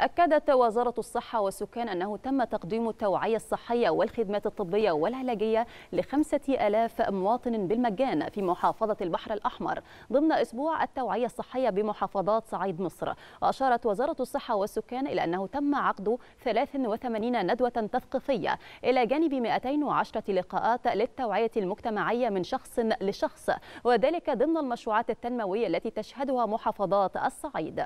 أكدت وزارة الصحة والسكان أنه تم تقديم التوعية الصحية والخدمات الطبية والعلاجية لخمسة ألاف مواطن بالمجان في محافظة البحر الأحمر ضمن أسبوع التوعية الصحية بمحافظات صعيد مصر أشارت وزارة الصحة والسكان إلى أنه تم عقد 83 ندوة تثقيفية إلى جانب 210 لقاءات للتوعية المجتمعية من شخص لشخص وذلك ضمن المشروعات التنموية التي تشهدها محافظات الصعيد